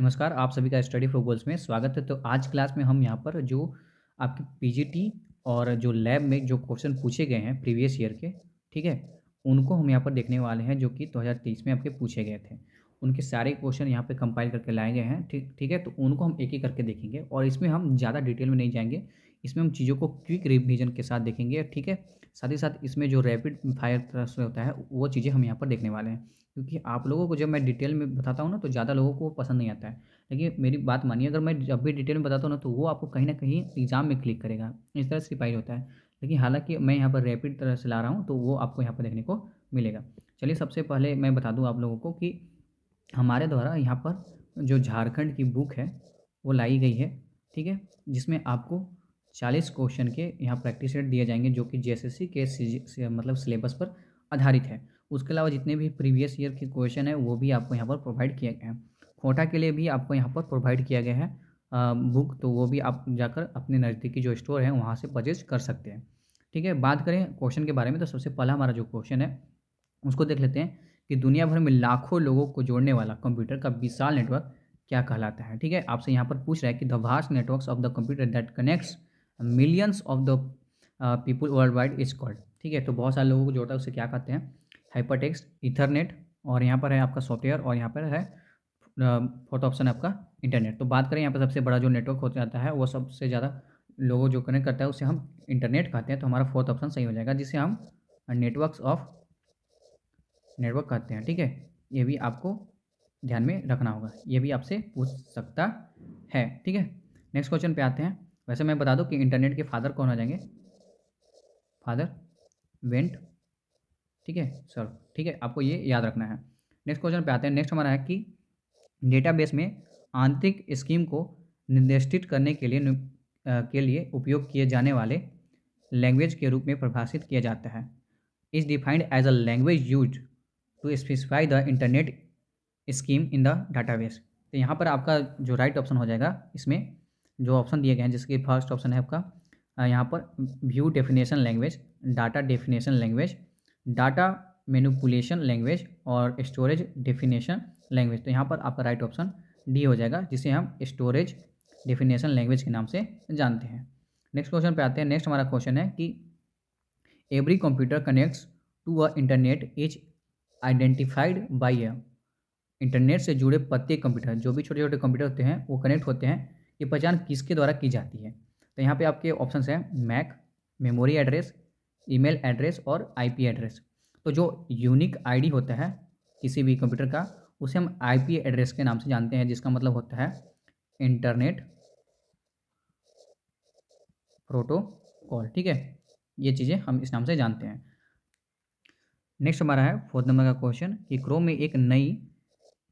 नमस्कार आप सभी का स्टडी फॉर गोल्स में स्वागत है तो आज क्लास में हम यहाँ पर जो आपकी पीजीटी और जो लैब में जो क्वेश्चन पूछे गए हैं प्रीवियस ईयर के ठीक है उनको हम यहाँ पर देखने वाले हैं जो कि 2023 में आपके पूछे गए थे उनके सारे क्वेश्चन यहाँ पर कंपाइल करके लाए गए हैं ठीक ठीक है तो उनको हम एक ही करके देखेंगे और इसमें हम ज़्यादा डिटेल में नहीं जाएंगे इसमें हम चीज़ों को क्विक रिविजन के साथ देखेंगे ठीक है साथ ही साथ इसमें जो रैपिड फायर होता है वो चीज़ें हम यहाँ पर देखने वाले हैं क्योंकि आप लोगों को जब मैं डिटेल में बताता हूँ ना तो ज़्यादा लोगों को पसंद नहीं आता है लेकिन मेरी बात मानिए अगर मैं जब भी डिटेल में बताता हूँ ना तो वो आपको कहीं ना कहीं एग्जाम में क्लिक करेगा इस तरह से रिपाइल होता है लेकिन हालांकि मैं यहाँ पर रैपिड तरह से ला रहा हूँ तो वो आपको यहाँ पर देखने को मिलेगा चलिए सबसे पहले मैं बता दूँ आप लोगों को कि हमारे द्वारा यहाँ पर जो झारखंड की बुक है वो लाई गई है ठीक है जिसमें आपको चालीस क्वेश्चन के यहाँ प्रैक्टिस सेट दिए जाएंगे जो कि जे के मतलब सिलेबस पर आधारित है उसके अलावा जितने भी प्रीवियस ईयर के क्वेश्चन है वो भी आपको यहाँ पर प्रोवाइड किया गया है कोटा के लिए भी आपको यहाँ पर प्रोवाइड किया गया है बुक तो वो भी आप जाकर अपने नज़दीकी जो स्टोर है वहाँ से परचेज कर सकते हैं ठीक है बात करें क्वेश्चन के बारे में तो सबसे पहला हमारा जो क्वेश्चन है उसको देख लेते हैं कि दुनिया भर में लाखों लोगों को जोड़ने वाला कंप्यूटर का विशाल नेटवर्क क्या कहलाता है ठीक है आपसे यहाँ पर पूछ रहा है कि the vast network of the computer that connects millions of the people world wide is called ठीक है तो बहुत सारे लोगों को जोड़ता है उसे क्या कहते हैं हाइपरटेक्स्ट इथरनेट और यहाँ पर है आपका सॉफ्टवेयर और यहाँ पर है फोर्थ ऑप्शन आपका इंटरनेट तो बात करें यहाँ पर सबसे बड़ा जो नेटवर्क हो जाता है वो सबसे ज़्यादा लोगों जो कनेक्ट करता है उसे हम इंटरनेट कहते हैं तो हमारा फोर्थ ऑप्शन सही हो जाएगा जिसे हम नेटवर्क ऑफ नेटवर्क कहते हैं ठीक है ये भी आपको ध्यान में रखना होगा ये भी आपसे पूछ सकता है ठीक है नेक्स्ट क्वेश्चन पे आते हैं वैसे मैं बता दूं कि इंटरनेट के फादर कौन हो जाएंगे फादर वेंट ठीक है सर ठीक है आपको ये याद रखना है नेक्स्ट क्वेश्चन पे आते हैं नेक्स्ट हमारा है कि डेटाबेस में आंतरिक स्कीम को निर्दिष्ट करने के लिए के लिए उपयोग किए जाने वाले लैंग्वेज के रूप में परिभाषित किया जाता है is defined as a language use to specify the internet scheme in the database तो यहाँ पर आपका जो राइट right ऑप्शन हो जाएगा इसमें जो ऑप्शन दिए गए हैं जिसके फर्स्ट ऑप्शन है आपका यहाँ पर view definition language data definition language data manipulation language और स्टोरेज डेफिनेशन लैंग्वेज तो यहाँ पर आपका राइट ऑप्शन डी हो जाएगा जिसे हम स्टोरेज डेफिनेशन लैंग्वेज के नाम से जानते हैं नेक्स्ट क्वेश्चन पे आते हैं नेक्स्ट हमारा क्वेश्चन है कि every computer connects to a internet is identified by a internet से जुड़े प्रत्येक कंप्यूटर जो भी छोटे छोटे कंप्यूटर होते हैं वो कनेक्ट होते हैं ये पहचान किसके द्वारा की जाती है तो यहाँ पे आपके ऑप्शंस हैं MAC memory address email address और आईपी एड्रेस तो जो यूनिक आईडी होता है किसी भी कंप्यूटर का उसे हम आईपी एड्रेस के नाम से जानते हैं जिसका मतलब होता है इंटरनेट प्रोटोकॉल ठीक है ये चीज़ें हम इस नाम से जानते हैं नेक्स्ट हमारा है फोर्थ नंबर का क्वेश्चन कि क्रोम में एक नई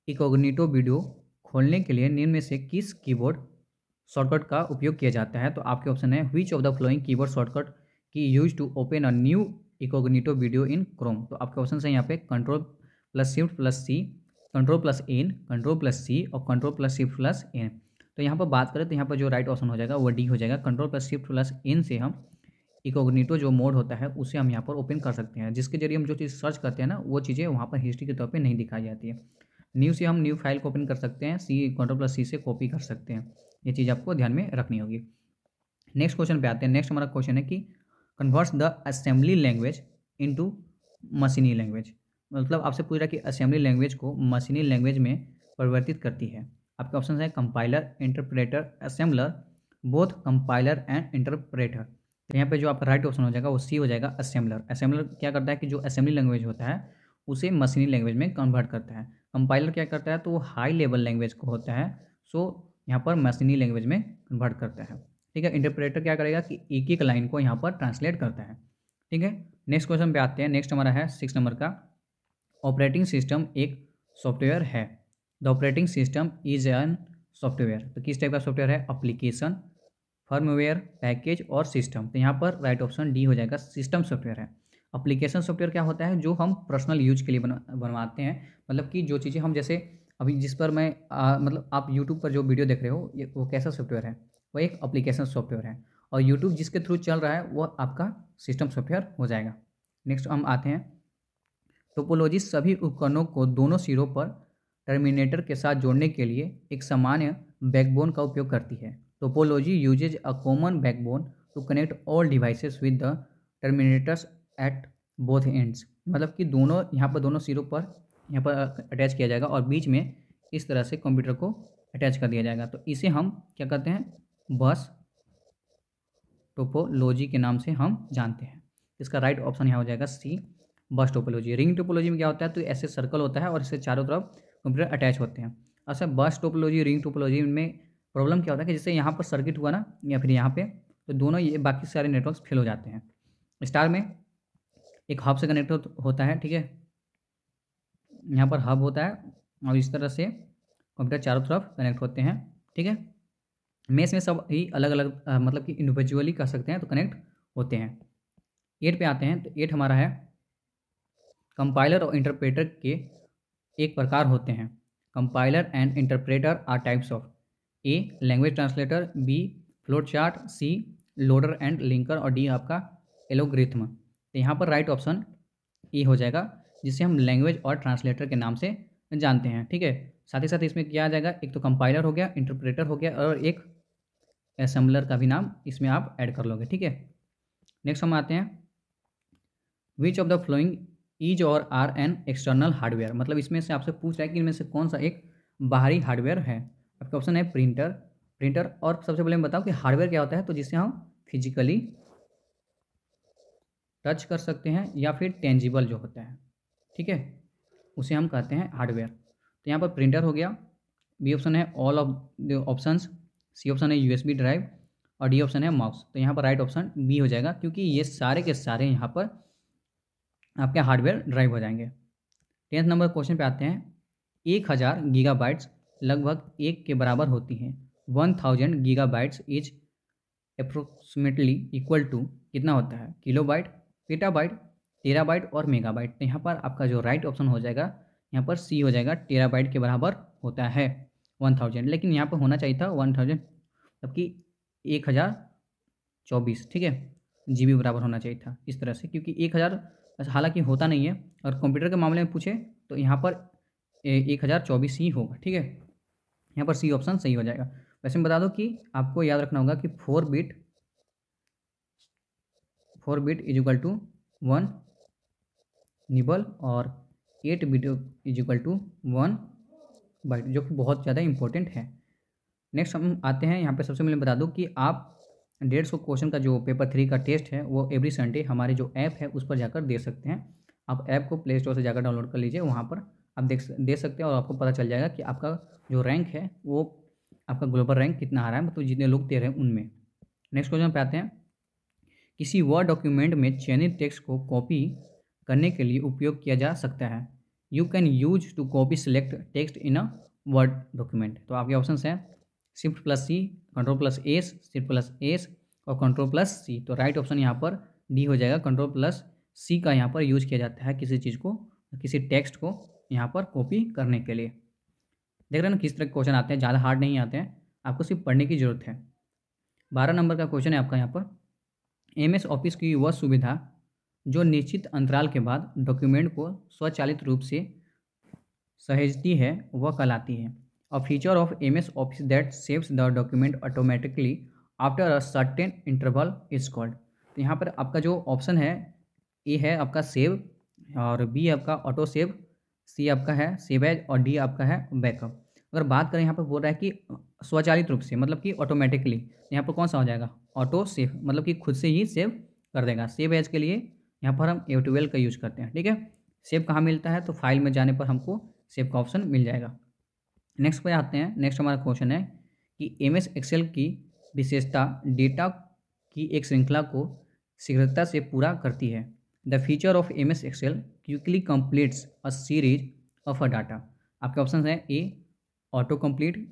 इकोग्निटो वीडियो खोलने के लिए निम्न में से किस कीबोर्ड शॉर्टकट का उपयोग किया जाता है तो आपके ऑप्शन है which of the following keyboard shortcut key use to open a new incognito video in Chrome तो आपके ऑप्शन है यहाँ पे control plus shift plus C control plus N control plus C और control plus shift plus N तो यहाँ पर बात करें तो यहाँ पर जो राइट ऑप्शन हो जाएगा वो डी हो जाएगा control plus shift plus N से हम इकोग्निटो जो मोड होता है उसे हम यहाँ पर ओपन कर सकते हैं जिसके जरिए हम जो चीज़ सर्च करते हैं ना वो चीज़ें वहाँ पर हिस्ट्री के तौर पर नहीं दिखाई जाती है न्यू से हम न्यू फाइल को ओपन कर सकते हैं सी कंट्रोल प्लस सी से कॉपी कर सकते हैं ये चीज़ आपको ध्यान में रखनी होगी नेक्स्ट क्वेश्चन पे आते हैं नेक्स्ट हमारा क्वेश्चन है कि converts the assembly language into मशीनी लैंग्वेज मतलब आपसे पूछ रहा है कि असेंबली लैंग्वेज को मशीनी लैंग्वेज में परिवर्तित करती है आपके ऑप्शन है compiler interpreter assembler both compiler and interpreter तो यहाँ पे जो आपका राइट ऑप्शन हो जाएगा वो सी हो जाएगा असेंबलर असेंबलर क्या करता है कि जो असेंबली लैंग्वेज होता है उसे मशीनी लैंग्वेज में कन्वर्ट करता है कंपाइलर क्या करता है तो वो हाई लेवल लैंग्वेज को होता है सो यहाँ पर मशीनी लैंग्वेज में कन्वर्ट करता है ठीक है इंटरप्रेटर क्या करेगा कि एक एक लाइन को यहाँ पर ट्रांसलेट करता है ठीक है नेक्स्ट क्वेश्चन पे आते हैं नेक्स्ट हमारा है सिक्स नंबर का ऑपरेटिंग सिस्टम एक सॉफ्टवेयर है the operating system is an software तो किस टाइप का सॉफ्टवेयर है अप्लीकेशन फर्मवेयर पैकेज और सिस्टम तो यहाँ पर राइट ऑप्शन डी हो जाएगा सिस्टम सॉफ्टवेयर है अप्लीकेशन सॉफ्टवेयर क्या होता है जो हम पर्सनल यूज के लिए बनवाते हैं मतलब कि जो चीज़ें हम जैसे अभी जिस पर मैं आ, मतलब आप यूट्यूब पर जो वीडियो देख रहे हो ये वो कैसा सॉफ्टवेयर है वो एक अप्लीकेशन सॉफ्टवेयर है और यूट्यूब जिसके थ्रू चल रहा है वो आपका सिस्टम सॉफ्टवेयर हो जाएगा नेक्स्ट हम आते हैं टोपोलॉजी सभी उपकरणों को दोनों सिरों पर टर्मिनेटर के साथ जोड़ने के लिए एक सामान्य बैकबोन का उपयोग करती है topology uses a common backbone to connect all devices with the terminators at both ends मतलब कि दोनों यहाँ पर दोनों सिरों पर यहाँ पर अटैच किया जाएगा और बीच में इस तरह से कंप्यूटर को अटैच कर दिया जाएगा तो इसे हम क्या कहते हैं बस टोपोलॉजी के नाम से हम जानते हैं इसका राइट ऑप्शन यहाँ हो जाएगा सी बस टोपोलॉजी रिंग टोपोलॉजी में क्या होता है तो ऐसे सर्कल होता है और इससे चारों तरफ कंप्यूटर अटैच होते हैं अच्छा बस टोपोलॉजी रिंग टोपोलॉजी में प्रॉब्लम क्या होता है कि जैसे यहाँ पर सर्किट हुआ ना या फिर यहाँ पे तो दोनों ये बाकी सारे नेटवर्क फेल हो जाते हैं स्टार में एक हब से कनेक्ट होता है ठीक है यहाँ पर हब होता है और इस तरह से कंप्यूटर चारों तरफ कनेक्ट होते हैं ठीक है मेष में सब ही अलग अलग आ, मतलब कि इंडिविजुअली कर सकते हैं तो कनेक्ट होते हैं एट पे आते हैं तो एट हमारा है कंपाइलर और इंटरप्रेटर के एक प्रकार होते हैं compiler and interpreter are types of A language translator B flow chart C loader and linker और डी आपका एलोग्रिथम तो यहाँ पर राइट ऑप्शन ए हो जाएगा जिसे हम लैंग्वेज और ट्रांसलेटर के नाम से जानते हैं ठीक है साथ ही साथ इसमें क्या आ जाएगा एक तो कंपाइलर हो गया इंटरप्रेटर हो गया और एक असेंबलर का भी नाम इसमें आप ऐड कर लोगे ठीक है नेक्स्ट हम आते हैं which of the following is or are an external hardware मतलब इसमें से आपसे पूछ रहा है कि इनमें से कौन सा एक बाहरी हार्डवेयर है आपका ऑप्शन है प्रिंटर प्रिंटर और सबसे पहले मैं बताऊँ कि हार्डवेयर क्या होता है तो जिससे हम फिजिकली टच कर सकते हैं या फिर टेंजिबल जो होता है ठीक है उसे हम कहते हैं हार्डवेयर तो यहाँ पर प्रिंटर हो गया बी ऑप्शन है all of the options C option है यूएसबी ड्राइव और डी ऑप्शन है माउस तो यहाँ पर राइट ऑप्शन बी हो जाएगा क्योंकि ये सारे के सारे यहाँ पर आपके हार्डवेयर ड्राइव हो जाएंगे टेंथ नंबर क्वेश्चन पे आते हैं एक हज़ार गीगा बाइट्स लगभग एक के बराबर होती हैं one thousand gigabytes is approximately equal to कितना होता है kilobyte petabyte terabyte और मेगा बाइट तो यहाँ पर आपका जो राइट ऑप्शन हो जाएगा यहाँ पर सी हो जाएगा टेरा बाइट के बराबर होता है वन थाउजेंड लेकिन यहाँ पर होना चाहिए था वन थाउजेंड जबकि एक हज़ार चौबीस ठीक है जी बी बराबर होना चाहिए था इस तरह से क्योंकि एक हज़ार हालांकि होता नहीं है और कंप्यूटर के मामले में पूछे तो यहाँ पर एक हज़ार चौबीस ही होगा ठीक है यहाँ पर सी ऑप्शन सही हो जाएगा वैसे मैं बता दो कि आपको याद रखना होगा कि four bit four bit is equal to one nibble और eight bit is equal to one but जो कि बहुत ज़्यादा इंपॉर्टेंट है नेक्स्ट हम आते हैं यहाँ पे सबसे पहले बता दूँ कि आप डेढ़ सौ क्वेश्चन का जो पेपर थ्री का टेस्ट है वो एवरी संडे हमारे जो ऐप है उस पर जाकर दे सकते हैं आप ऐप को प्ले स्टोर से जाकर डाउनलोड कर लीजिए वहाँ पर आप देख दे सकते हैं और आपको पता चल जाएगा कि आपका जो रैंक है वो आपका ग्लोबल रैंक कितना आ रहा है मतलब जितने लोग दे रहे हैं उनमें नेक्स्ट क्वेश्चन पे आते हैं किसी वर्ड डॉक्यूमेंट में चयनित टेक्स्ट को कॉपी करने के लिए उपयोग किया जा सकता है you can use to copy select text in a word document तो आपके ऑप्शन हैं shift plus C control plus S shift plus S और कंट्रोल प्लस सी तो राइट ऑप्शन यहाँ पर डी हो जाएगा कंट्रोल प्लस सी का यहाँ पर यूज किया जाता है किसी चीज़ को किसी टेक्स्ट को यहाँ पर कॉपी करने के लिए देख रहे हैं ना किस तरह के क्वेश्चन आते हैं ज़्यादा हार्ड नहीं आते हैं आपको सिर्फ पढ़ने की ज़रूरत है बारह नंबर का क्वेश्चन है आपका यहाँ पर एम एस ऑफिस की वह सुविधा जो निश्चित अंतराल के बाद डॉक्यूमेंट को स्वचालित रूप से सहेजती है वह कहलाती है a feature of M S office that saves the document automatically after a certain interval is called तो यहाँ पर आपका जो ऑप्शन है ए है आपका सेव और बी आपका ऑटो सेव सी आपका है सेव एज और डी आपका है बैकअप अगर बात करें यहाँ पर बोल रहा है कि स्वचालित रूप से मतलब कि ऑटोमेटिकली तो यहाँ पर कौन सा हो जाएगा ऑटो सेव मतलब कि खुद से ही सेव कर देगा सेव एज के लिए यहाँ पर हम एफ ट्वेल्व का यूज करते हैं ठीक है सेव कहाँ मिलता है तो फाइल में जाने पर हमको सेव का ऑप्शन मिल जाएगा नेक्स्ट पर आते हैं नेक्स्ट हमारा क्वेश्चन है कि एम एस एक्सेल की विशेषता डेटा की एक श्रृंखला को शीघ्रता से पूरा करती है the feature of M S Excel quickly completes a series of a data आपके ऑप्शन हैं A auto complete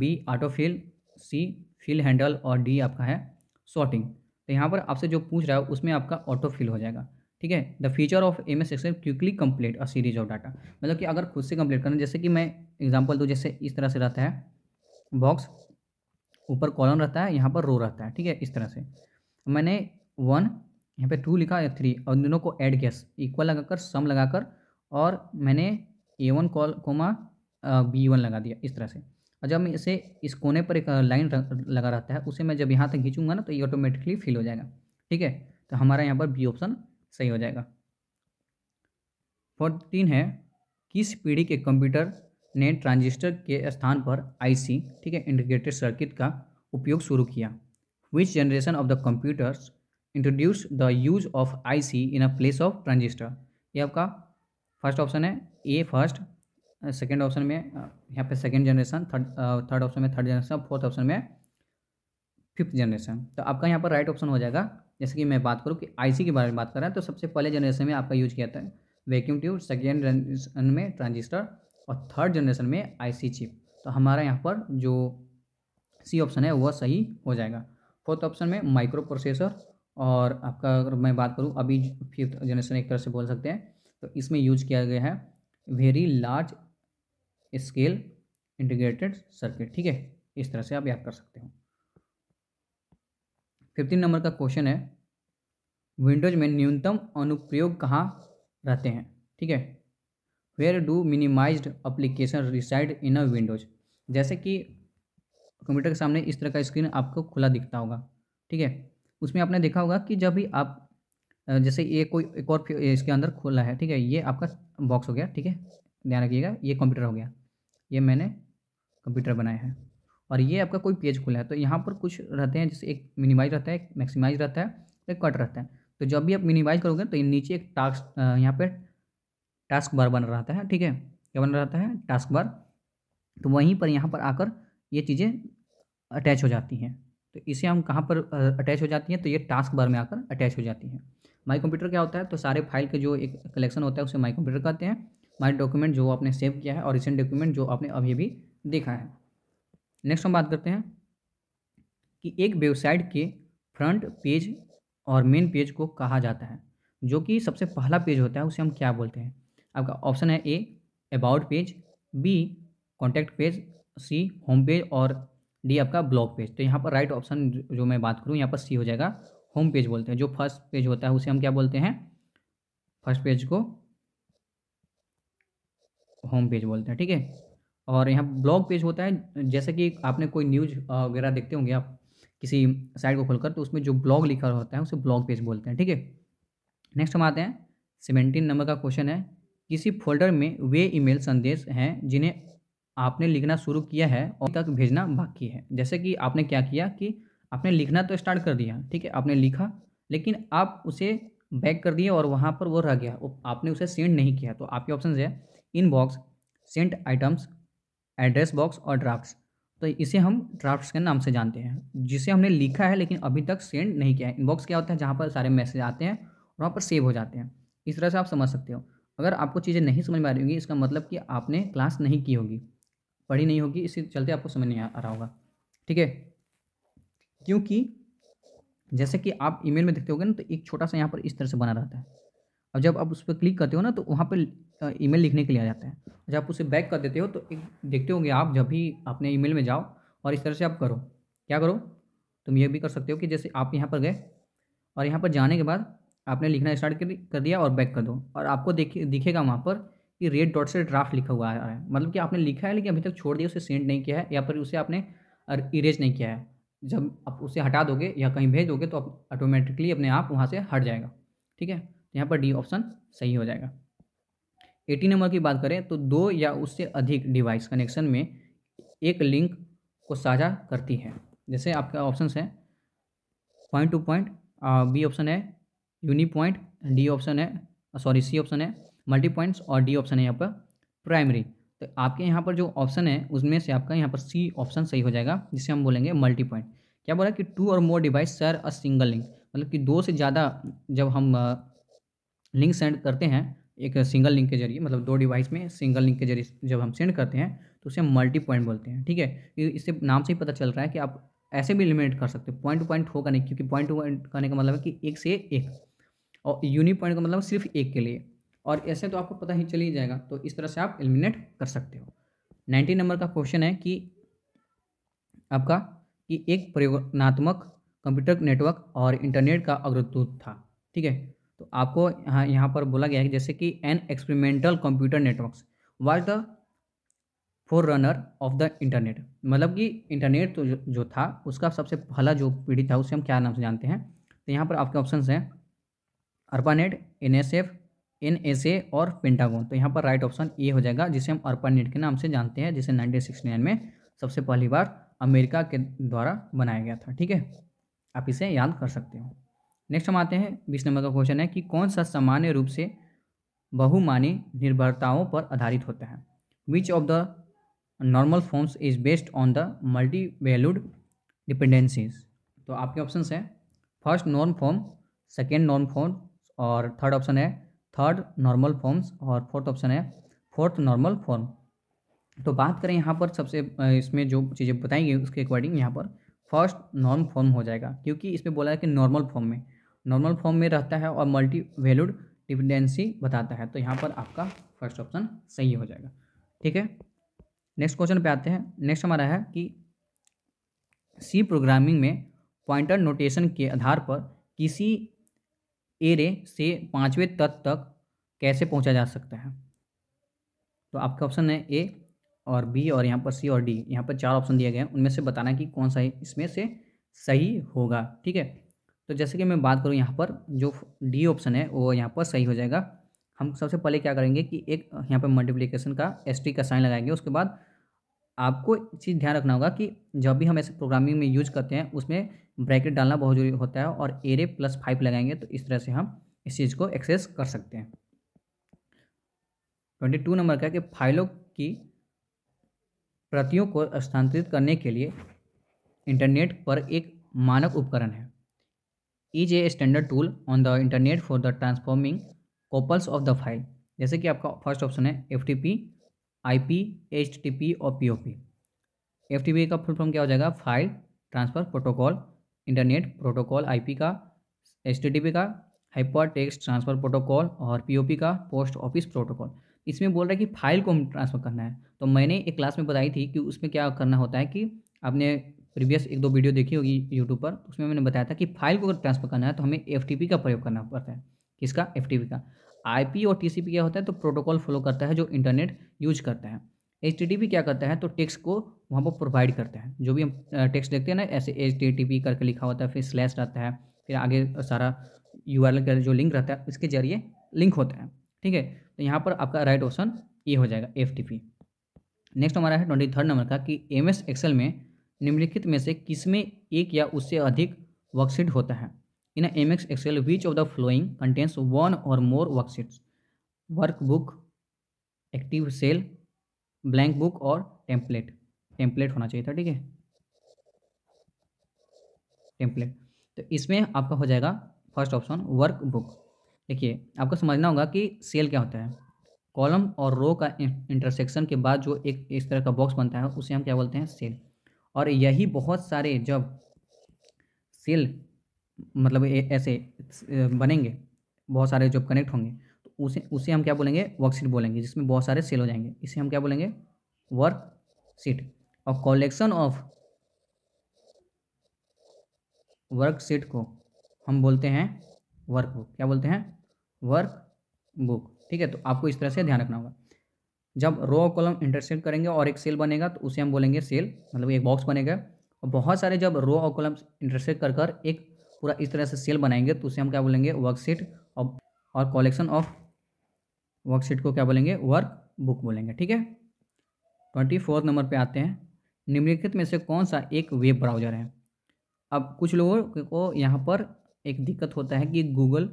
B auto fill C fill handle और डी आपका है शॉर्टिंग तो यहाँ पर आपसे जो पूछ रहा है उसमें आपका ऑटो फिल हो जाएगा ठीक है the feature of M S Excel quickly complete a series of data मतलब कि अगर खुद से कम्प्लीट करना जैसे कि मैं एग्जाम्पल दूँ जैसे इस तरह से रहता है बॉक्स ऊपर कॉलम रहता है यहाँ पर रो रहता है ठीक है इस तरह से मैंने वन यहाँ पे टू लिखा या थ्री और दोनों को एड किया इक्वल लगाकर सम लगाकर और मैंने A one colon comma B one लगा दिया इस तरह से और जब मैं इसे इस कोने पर एक लाइन लगा रहता है उसे मैं जब यहाँ तक खींचूंगा ना तो ये ऑटोमेटिकली फिल हो जाएगा ठीक है तो हमारा यहाँ पर बी ऑप्शन सही हो जाएगा फोर्टीन है किस पीढ़ी के कंप्यूटर ने ट्रांजिस्टर के स्थान पर आईसी ठीक है इंटीग्रेटेड सर्किट का उपयोग शुरू किया which generation of the computers introduce the use of IC in a place of transistor ये आपका फर्स्ट ऑप्शन है ए फर्स्ट सेकेंड ऑप्शन में यहाँ पे second generation third third option में थर्ड जनरेशन फोर्थ ऑप्शन में फिफ्थ जनरेशन तो आपका यहाँ पर राइट ऑप्शन हो जाएगा जैसे कि मैं बात करूँ कि आईसी के बारे में बात कर रहा है तो सबसे पहले जनरेशन में आपका यूज किया था वैक्यूम ट्यूब सेकेंड जनरेशन में ट्रांजिस्टर और थर्ड जनरेशन में आई चिप तो हमारा यहाँ पर जो सी ऑप्शन है वह सही हो जाएगा फोर्थ ऑप्शन में माइक्रो प्रोसेसर और आपका अगर मैं बात करूँ अभी फिफ्थ जनरेशन एक तरह से बोल सकते हैं तो इसमें यूज किया गया है very large scale integrated circuit ठीक है इस तरह से आप याद कर सकते हो फिफ्टीन नंबर का क्वेश्चन है विंडोज में न्यूनतम अनुप्रयोग कहाँ रहते हैं ठीक है where do minimize application reside in a Windows जैसे कि कंप्यूटर के सामने इस तरह का स्क्रीन आपको खुला दिखता होगा ठीक है उसमें आपने देखा होगा कि जब भी आप जैसे ये कोई एक और इसके अंदर खुला है ठीक है ये आपका बॉक्स हो गया ठीक है ध्यान रखिएगा ये कंप्यूटर हो गया ये मैंने कंप्यूटर बनाया है और ये आपका कोई पेज खुला है तो यहाँ पर कुछ रहते हैं जैसे एक मिनिमाइज रहता है एक मैक्सिमाइज रहता है एक कट रहता है तो जब भी आप मिनिमाइज करोगे तो नीचे एक टास्क यहाँ पर टास्क बार बन रहता है ठीक है क्या बन रहता है टास्क बार तो वहीं पर यहाँ पर आकर ये चीज़ें अटैच हो जाती हैं तो इसे हम कहाँ पर अटैच हो जाती हैं तो ये टास्क बार में आकर अटैच हो जाती हैं माई कंप्यूटर क्या होता है तो सारे फाइल के जो एक कलेक्शन होता है उसे माई कंप्यूटर कहते हैं माई डॉक्यूमेंट जो आपने सेव किया है और रिसेंट डॉक्यूमेंट जो आपने अभी अभी देखा है नेक्स्ट हम बात करते हैं कि एक वेबसाइट के फ्रंट पेज और मेन पेज को कहा जाता है जो कि सबसे पहला पेज होता है उसे हम क्या बोलते हैं आपका ऑप्शन है A about page B contact page C home page और डी आपका ब्लॉग पेज तो यहाँ पर राइट ऑप्शन जो मैं बात करूँ यहाँ पर सी हो जाएगा होम पेज बोलते हैं जो फर्स्ट पेज होता है उसे हम क्या बोलते हैं फर्स्ट पेज को होम पेज बोलते हैं ठीक है और यहाँ ब्लॉग पेज होता है जैसे कि आपने कोई न्यूज वगैरह देखते होंगे आप किसी साइट को खोलकर तो उसमें जो ब्लॉग लिखा होता है उसे ब्लॉग पेज बोलते हैं ठीक है नेक्स्ट हम आते हैं सेवेंटीन नंबर का क्वेश्चन है किसी फोल्डर में वे ईमेल संदेश हैं जिन्हें आपने लिखना शुरू किया है और तक भेजना बाकी है जैसे कि आपने क्या किया कि आपने लिखना तो स्टार्ट कर दिया ठीक है आपने लिखा लेकिन आप उसे बैक कर दिए और वहाँ पर वो रह गया आपने उसे सेंड नहीं किया तो आपके ऑप्शन है inbox sent items address box और ड्राफ्ट्स तो इसे हम ड्राफ्ट्स के नाम से जानते हैं जिसे हमने लिखा है लेकिन अभी तक सेंड नहीं किया है इनबॉक्स क्या होता है जहाँ पर सारे मैसेज आते हैं और वहाँ पर सेव हो जाते हैं इस तरह से आप समझ सकते हो अगर आपको चीज़ें नहीं समझ में आ रही होंगी इसका मतलब कि आपने क्लास नहीं की होगी पढ़ी नहीं होगी इसी चलते आपको समझ नहीं आ रहा होगा ठीक है क्योंकि जैसे कि आप ईमेल में देखते होगे ना तो एक छोटा सा यहाँ पर इस तरह से बना रहता है और जब आप उस पर क्लिक करते हो ना तो वहाँ पर ईमेल लिखने के लिए आ जाता है जब आप उसे बैक कर देते हो तो एक देखते होंगे आप जब भी अपने ईमेल में जाओ और इस तरह से आप करो क्या करो तुम ये भी कर सकते हो कि जैसे आप यहाँ पर गए और यहाँ पर जाने के बाद आपने लिखना स्टार्ट कर दिया और बैक कर दो और आपको देख दिखेगा वहाँ पर कि रेड डॉट से ड्राफ्ट लिखा हुआ है मतलब कि आपने लिखा है लेकिन अभी तक छोड़ दिया उसे सेंड नहीं किया है या फिर उसे आपने इरेज नहीं किया है जब आप उसे हटा दोगे या कहीं भेज दोगे तो आप ऑटोमेटिकली अपने आप वहाँ से हट जाएगा ठीक है तो यहाँ पर डी ऑप्शन सही हो जाएगा एटी नंबर की बात करें तो दो या उससे अधिक डिवाइस कनेक्शन में एक लिंक को साझा करती है जैसे आपका ऑप्शन है point to point B option है यूनि पॉइंट डी ऑप्शन है सॉरी सी ऑप्शन है मल्टी पॉइंट्स और डी ऑप्शन है यहाँ पर प्राइमरी तो आपके यहाँ पर जो ऑप्शन है उसमें से आपका यहाँ पर सी ऑप्शन सही हो जाएगा जिसे हम बोलेंगे मल्टी पॉइंट क्या बोला कि two or more devices share a single link मतलब कि दो से ज़्यादा जब हम लिंक सेंड करते हैं एक सिंगल लिंक के जरिए मतलब दो डिवाइस में सिंगल लिंक के जरिए जब हम सेंड करते हैं तो उसे हम मल्टी पॉइंट बोलते हैं ठीक है इससे नाम से ही पता चल रहा है कि आप ऐसे भी एलिमिनेट कर सकते हो पॉइंट टू पॉइंट होगा नहीं क्योंकि पॉइंट टू पॉइंट करने का मतलब है कि एक से एक और यूनिक पॉइंट का मतलब सिर्फ एक के लिए और ऐसे तो आपको पता ही चल ही जाएगा तो इस तरह से आप एलिमिनेट कर सकते हो नाइन्टी नंबर का क्वेश्चन है कि आपका कि एक परिवर्तनात्मक कंप्यूटर नेटवर्क और इंटरनेट का अग्रदूत था ठीक है तो आपको यहाँ यहाँ पर बोला गया है जैसे कि an experimental computer networks was the forerunner of the internet मतलब कि इंटरनेट तो जो, जो था उसका सबसे पहला जो पीढ़ी था उसे हम क्या नाम से जानते हैं तो यहाँ पर आपके ऑप्शन हैं ARPANET N S F N S A और पेंटागोन तो यहाँ पर राइट ऑप्शन ए हो जाएगा जिसे हम अर्पानेट के नाम से जानते हैं जिसे नाइन में सबसे पहली बार अमेरिका के द्वारा बनाया गया था ठीक है आप इसे याद कर सकते हो नेक्स्ट हम आते हैं बीस नंबर का क्वेश्चन है कि कौन सा सामान्य रूप से बहुमानी निर्भरताओं पर आधारित होता है which of the normal forms is based on the multi valued dependencies तो आपके ऑप्शन हैं first norm form second norm form और थर्ड ऑप्शन है थर्ड नॉर्मल फॉर्म्स और फोर्थ ऑप्शन है फोर्थ नॉर्मल फॉर्म तो बात करें यहाँ पर सबसे इसमें जो चीज़ें बताई गई उसके अकॉर्डिंग यहाँ पर फर्स्ट नॉर्म फॉर्म हो जाएगा क्योंकि इसमें बोला है कि नॉर्मल फॉर्म में नॉर्मल फॉर्म में रहता है और मल्टी वैल्यूड डिपेंडेंसी बताता है तो यहाँ पर आपका फर्स्ट ऑप्शन सही हो जाएगा ठीक है नेक्स्ट क्वेश्चन पे आते हैं नेक्स्ट हमारा है कि सी प्रोग्रामिंग में पॉइंटर नोटेशन के आधार पर किसी एरे से पाँचवें तत्व तक कैसे पहुँचा जा सकता है तो आपका ऑप्शन है ए और बी और यहाँ पर सी और डी यहाँ पर चार ऑप्शन दिए गए हैं उनमें से बताना कि कौन सा इसमें से सही होगा ठीक है तो जैसे कि मैं बात करूँ यहाँ पर जो डी ऑप्शन है वो यहाँ पर सही हो जाएगा हम सबसे पहले क्या करेंगे कि एक यहाँ पर मल्टीप्लीकेशन का एस का साइन लगाएंगे उसके बाद आपको चीज़ ध्यान रखना होगा कि जब भी हम ऐसे प्रोग्रामिंग में यूज करते हैं उसमें ब्रैकेट डालना बहुत जरूरी होता है और एरे प्लस फाइव लगाएंगे तो इस तरह से हम इस चीज़ को एक्सेस कर सकते हैं ट्वेंटी टू नंबर का है कि फाइलों की प्रतियों को स्थानांतरित करने के लिए इंटरनेट पर एक मानक उपकरण है is a standard tool on the internet for the transforming copies of the file जैसे कि आपका फर्स्ट ऑप्शन है F T P I P H T P और P O P F T P का फुल फॉर्म क्या हो जाएगा file transfer protocol internet protocol I P का एच टी टी पी का हाइपर टेक्स ट्रांसफ़र प्रोटोकॉल और P O P का post office protocol इसमें बोल रहा है कि फाइल को हम ट्रांसफ़र करना है तो मैंने एक क्लास में बताई थी कि उसमें क्या करना होता है कि आपने प्रीवियस एक दो वीडियो देखी होगी यूट्यूब पर उसमें मैंने बताया था कि फाइल को अगर ट्रांसफर करना है तो हमें एफ का प्रयोग करना पड़ता है किसका एफ का आई और टी क्या होता है तो प्रोटोकॉल फॉलो करता है जो इंटरनेट यूज करता है एच क्या करता है तो टेक्स्ट को वहाँ पर प्रोवाइड करता है जो भी हम टेक्स्ट देखते हैं ना ऐसे एच करके लिखा होता है फिर स्लैश रहता है फिर आगे सारा यू आर का जो लिंक रहता है इसके जरिए लिंक होता है ठीक है तो यहाँ पर आपका राइट ऑप्शन ये हो जाएगा एफ नेक्स्ट हमारा है ट्वेंटी थर्ड नंबर का कि एम एस में निम्नलिखित में से किसमें एक या उससे अधिक वर्कशीट होता है in M X Excel which of the following contains one or more worksheets workbook active cell blank book और टेम्पलेट टेम्पलेट होना चाहिए था ठीक है टेम्पलेट तो इसमें आपका हो जाएगा फर्स्ट ऑप्शन वर्क बुक देखिए आपको समझना होगा कि सेल क्या होता है कॉलम और रो का इंटरसेक्शन के बाद जो एक इस तरह का बॉक्स बनता है उसे हम क्या बोलते हैं सेल और यही बहुत सारे जब सेल मतलब ऐसे बनेंगे बहुत सारे जब कनेक्ट होंगे तो उसे उसे हम क्या बोलेंगे वर्कशीट बोलेंगे जिसमें बहुत सारे सेल हो जाएंगे इसे हम क्या बोलेंगे वर्कशीट और कलेक्शन ऑफ वर्कशीट को हम बोलते हैं वर्क बुक क्या बोलते हैं वर्क बुक ठीक है तो आपको इस तरह से ध्यान रखना होगा जब रो और कॉलम इंटरसेक्ट करेंगे और एक सेल बनेगा तो उसे हम बोलेंगे सेल मतलब एक बॉक्स बनेगा और बहुत सारे जब रो और कॉलम इंटरसेक्ट कर कर एक पूरा इस तरह से सेल बनाएंगे तो उसे हम क्या बोलेंगे वर्कशीट और कलेक्शन ऑफ वर्कशीट को क्या बोलेंगे वर्क बुक बोलेंगे ठीक है ट्वेंटी फोर्थ नंबर पर आते हैं निम्नलिखित में से कौन सा एक वेब ब्राउज़र है अब कुछ लोगों को यहाँ पर एक दिक्कत होता है कि गूगल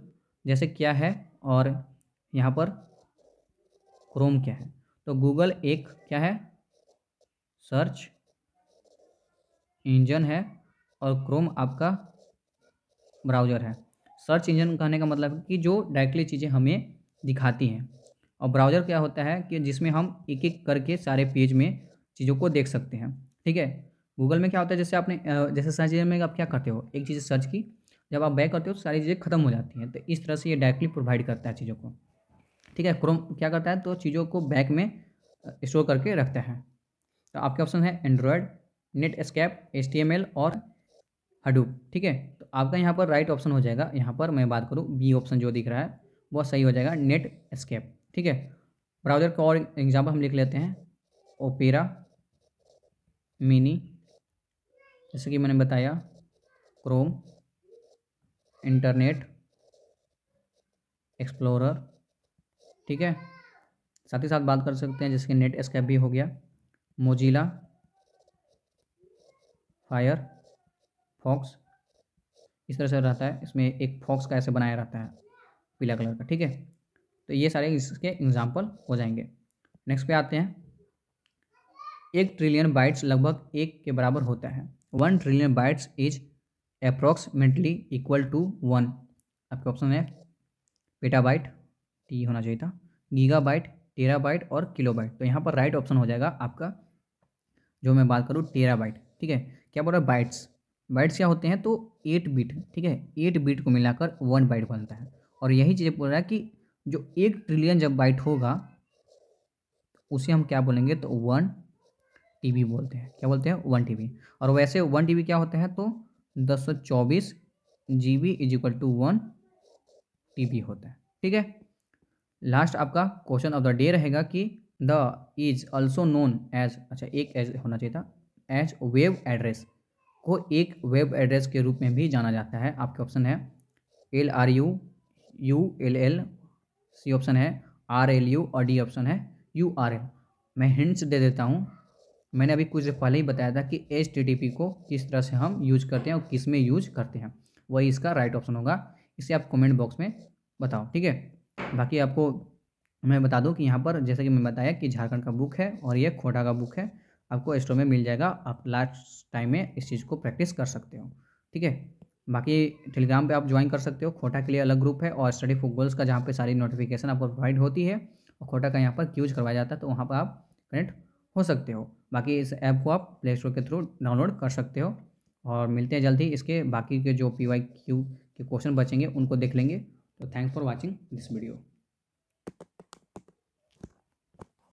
जैसे क्या है और यहाँ पर क्रोम क्या है तो गूगल एक क्या है सर्च इंजन है और क्रोम आपका ब्राउज़र है सर्च इंजन कहने का मतलब कि जो डायरेक्टली चीज़ें हमें दिखाती हैं और ब्राउज़र क्या होता है कि जिसमें हम एक एक करके सारे पेज में चीज़ों को देख सकते हैं ठीक है गूगल में क्या होता है जैसे आपने जैसे सर्च इंजन में आप क्या करते हो एक चीज़ सर्च की जब आप बैक करते हो तो सारी चीज़ें खत्म हो जाती हैं तो इस तरह से ये डायरेक्टली प्रोवाइड करता है चीज़ों को ठीक है क्रोम क्या करता है तो चीज़ों को बैक में स्टोर करके रखता है तो आपके ऑप्शन है एंड्रॉयड नेट स्कैप एल और हडूप ठीक है तो आपका यहाँ पर राइट ऑप्शन हो जाएगा यहाँ पर मैं बात करूँ बी ऑप्शन जो दिख रहा है वह सही हो जाएगा नेट स्केप ठीक है ब्राउज़र का और एग्जाम्पल हम लिख लेते हैं ओपेरा मिनी जैसे कि मैंने बताया क्रोम इंटरनेट एक्सप्लोरर ठीक है साथ ही साथ बात कर सकते हैं जैसे कि नेट एस्केप भी हो गया मोजिला फायर फॉक्स इस तरह से रहता है इसमें एक फॉक्स का ऐसे बनाया रहता है पीला कलर का ठीक है तो ये सारे इसके एग्जाम्पल हो जाएंगे नेक्स्ट पे आते हैं एक ट्रिलियन बाइट्स लगभग एक के बराबर होता है one trillion bytes is approximately equal to one आपके ऑप्शन है पेटाबाइट टी होना चाहिए था गीगा बाइट टेरा बाइट और किलो बाइट तो यहाँ पर राइट ऑप्शन हो जाएगा आपका जो मैं बात करूँ टेरा बाइट ठीक है क्या बोल रहा है बाइट्स बाइट्स क्या होते हैं तो एट बीट ठीक है एट बीट को मिलाकर वन बाइट बनता है और यही चीज़ बोल रहा है कि जो एक ट्रिलियन जब बाइट होगा उसे हम क्या बोलेंगे तो वन टीबी बोलते हैं क्या बोलते हैं वन टीबी और वैसे वन टीबी क्या होता है तो दस सौ चौबीस G B is equal to one T होता है ठीक है लास्ट आपका क्वेश्चन ऑफ द डे रहेगा कि the is also known as अच्छा एक एज होना चाहिए था एज वेब एड्रेस को एक वेब एड्रेस के रूप में भी जाना जाता है आपके ऑप्शन है L R U U L L C option है आर एल यू और डी ऑप्शन है यू आर एल मैं हिंट्स दे देता हूँ मैंने अभी कुछ पहले ही बताया था कि एच टी टी पी को किस तरह से हम यूज करते हैं और किस में यूज करते हैं वही इसका राइट ऑप्शन होगा इसे आप कमेंट बॉक्स में बताओ ठीक है बाकी आपको मैं बता दूं कि यहाँ पर जैसे कि मैं बताया कि झारखंड का बुक है और ये खोटा का बुक है आपको स्टोर में मिल जाएगा आप लास्ट टाइम में इस चीज़ को प्रैक्टिस कर सकते हो ठीक है बाकी टेलीग्राम पे आप ज्वाइन कर सकते हो खोटा के लिए अलग ग्रुप है और स्टडी फॉर गोल्स का जहाँ पर सारी नोटिफिकेशन आपको प्रोवाइड होती है और खोटा का यहाँ पर क्यूज करवाया जाता है तो वहाँ पर आप कनेक्ट हो सकते हो बाकी इस ऐप को आप प्ले स्टोर के थ्रू डाउनलोड कर सकते हो और मिलते हैं जल्द ही इसके बाकी के जो पी वाई क्यू के क्वेश्चन बचेंगे उनको देख लेंगे So thanks for watching this video.